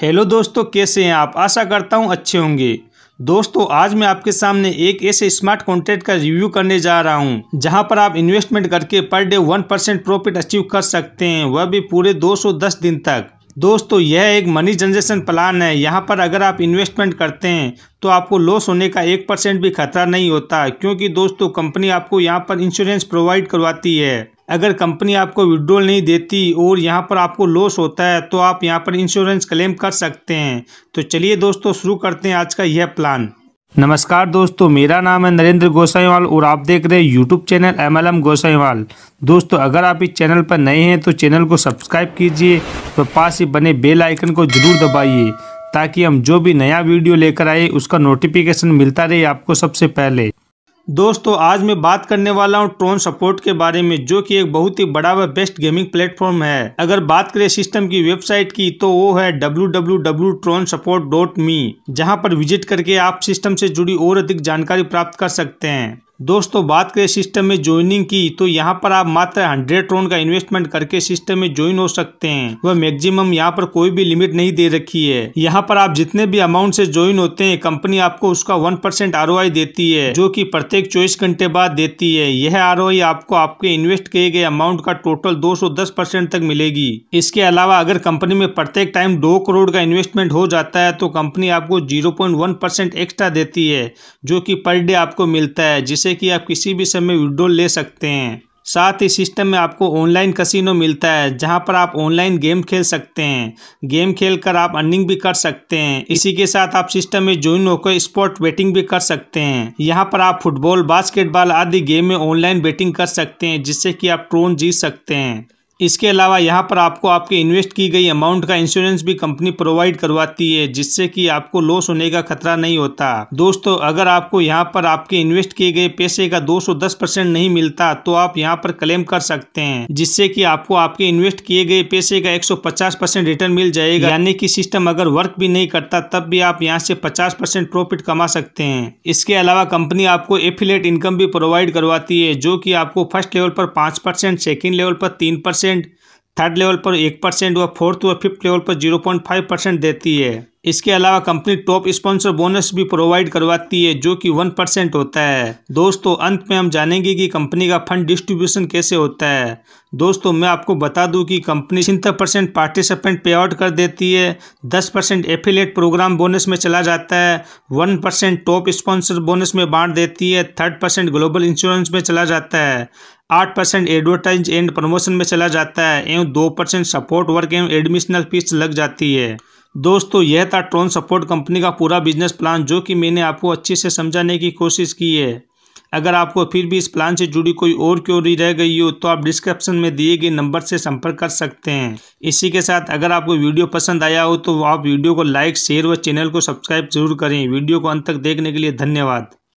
hello दोस्तों कैसे हैं आप आशा करता हूं अच्छे होंगे दोस्तों आज मैं आपके सामने एक ऐसे स्मार्ट कॉन्ट्रैक्ट का रिव्यू करने जा रहा हूं जहां पर आप इन्वेस्टमेंट करके per day one percent profit achieve कर सकते हैं वह भी पूरे 210 दिन तक दोस्तों यह एक मनी जनरेशन प्लान है यहाँ पर अगर आप इन्वेस्टमेंट करते हैं तो आपको लॉस होने का एक परसेंट भी खतरा नहीं होता क्योंकि दोस्तों कंपनी आपको यहाँ पर इंश्योरेंस प्रोवाइड करवाती है अगर कंपनी आपको विड्रॉल नहीं देती और यहाँ पर आपको लॉस होता है तो आप यहाँ पर इंश्योरेंस क्लेम कर सकते हैं तो चलिए दोस्तों शुरू करते हैं आज का यह प्लान नमस्कार दोस्तों मेरा नाम है नरेंद्र गोसाईवाल और आप देख रहे हैं YouTube channel M L M Gosaiwal दोस्तों अगर आप इस चैनल पर नए हैं तो चैनल को सब्सक्राइब कीजिए और पास ही बने बेल आइकन को जरूर दबाइए ताकि हम जो भी नया वीडियो लेकर आए उसका नोटिफिकेशन मिलता रहे आपको सबसे पहले दोस्तों आज मैं बात करने वाला हूं ट्रोन सपोर्ट के बारे में जो कि एक बहुत ही बड़ा व बेस्ट गेमिंग प्लेटफॉर्म है अगर बात करें सिस्टम की वेबसाइट की तो वो है www.tronsupport.me जहां पर विजिट करके आप सिस्टम से जुड़ी और अधिक जानकारी प्राप्त कर सकते हैं दोस्तों बात करें सिस्टम में ज्वाइनिंग की तो यहाँ पर आप मात्र हंड्रेड रोन का इन्वेस्टमेंट करके सिस्टम में ज्वाइन हो सकते हैं वह मैक्सिमम यहाँ पर कोई भी लिमिट नहीं दे रखी है यहाँ पर आप जितने भी अमाउंट से ज्वाइन होते हैं कंपनी आपको उसका वन परसेंट आर देती है जो की प्रत्येक चौबीस घंटे बाद देती है यह आर आपको आपके इन्वेस्ट किए गए अमाउंट का टोटल दो तक मिलेगी इसके अलावा अगर कंपनी में प्रत्येक टाइम दो करोड़ का इन्वेस्टमेंट हो जाता है तो कंपनी आपको जीरो एक्स्ट्रा देती है जो की पर डे आपको मिलता है जिसे जिससे कि आप किसी भी समय विड्रॉल ले सकते हैं साथ ही सिस्टम में आपको ऑनलाइन कसिनो मिलता है जहां पर आप ऑनलाइन गेम खेल सकते हैं गेम खेल कर आप अर्निंग भी कर सकते हैं इसी के साथ आप सिस्टम में ज्वाइन होकर स्पोर्ट बेटिंग भी कर सकते हैं यहां पर आप फुटबॉल बास्केटबॉल आदि गेम में ऑनलाइन बेटिंग कर सकते हैं जिससे कि आप ट्रोन जीत सकते हैं इसके अलावा यहाँ पर आपको आपके इन्वेस्ट की गई अमाउंट का इंश्योरेंस भी कंपनी प्रोवाइड करवाती है जिससे कि आपको लॉस होने का खतरा नहीं होता दोस्तों अगर आपको यहाँ पर आपके इन्वेस्ट किए गए पैसे का 210 परसेंट नहीं मिलता तो आप यहाँ पर क्लेम कर सकते हैं जिससे कि आपको आपके इन्वेस्ट किए गए पैसे का एक परसेंट रिटर्न मिल जाएगा यानी की सिस्टम अगर वर्क भी नहीं करता तब भी आप यहाँ से पचास परसेंट प्रॉफिट कमा सकते हैं इसके अलावा कंपनी आपको एफिलेट इनकम भी प्रोवाइड करवाती है जो की आपको फर्स्ट लेवल पर पांच परसेंट सेकेंड लेवल पर तीन परसेंट परसेंट थर्ड लेवल पर एक परसेंट व फोर्थ व फिफ्थ लेवल पर जीरो पॉइंट फाइव परसेंट देती है इसके अलावा कंपनी टॉप स्पॉन्सर बोनस भी प्रोवाइड करवाती है जो कि वन परसेंट होता है दोस्तों अंत में हम जानेंगे कि कंपनी का फंड डिस्ट्रीब्यूशन कैसे होता है दोस्तों मैं आपको बता दूं कि कंपनी छिहत्तर परसेंट पार्टिसिपेंट पे आउट कर देती है दस परसेंट एफिलेट प्रोग्राम बोनस में चला जाता है one percent top sponsor bonus में बांट देती है थर्ड परसेंट ग्लोबल इंश्योरेंस में चला जाता है आठ परसेंट एडवर्टाइज एंड प्रमोशन में चला जाता है एवं दो परसेंट सपोर्ट वर्क एवं एडमिशनल फीस लग जाती है दोस्तों यह था ट्रोन सपोर्ट कंपनी का पूरा बिजनेस प्लान जो कि मैंने आपको अच्छे से समझाने की कोशिश की है अगर आपको फिर भी इस प्लान से जुड़ी कोई और क्योरी रह गई हो तो आप डिस्क्रिप्शन में दिए गए नंबर से संपर्क कर सकते हैं इसी के साथ अगर आपको वीडियो पसंद आया हो तो आप वीडियो को लाइक शेयर व चैनल को सब्सक्राइब जरूर करें वीडियो को अंत तक देखने के लिए धन्यवाद